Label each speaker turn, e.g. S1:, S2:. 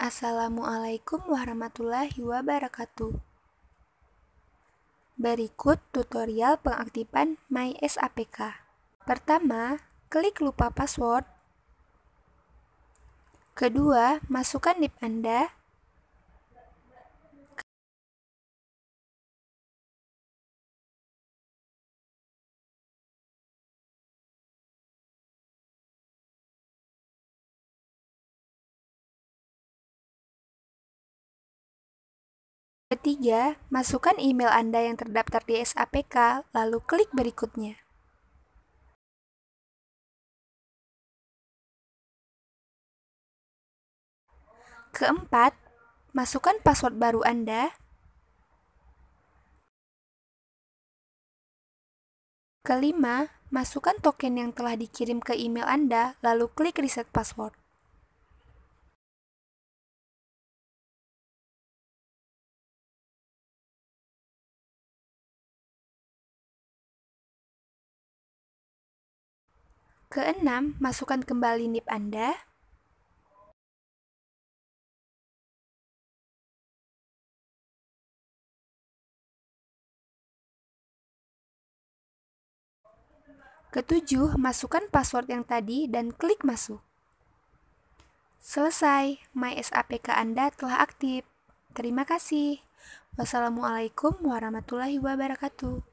S1: Assalamualaikum warahmatullahi wabarakatuh. Berikut tutorial pengaktifan MySAPK. Pertama, klik lupa password. Kedua,
S2: masukkan NIP Anda. Ketiga, masukkan email Anda yang terdaftar di SAPK, lalu klik berikutnya. Keempat, masukkan password baru Anda. Kelima, masukkan token yang telah dikirim ke email Anda, lalu klik reset password.
S3: Keenam, masukkan kembali nip Anda.
S2: Ketujuh,
S1: masukkan password yang tadi dan klik masuk. Selesai, my sapk Anda telah aktif. Terima kasih. Wassalamualaikum
S2: warahmatullahi wabarakatuh.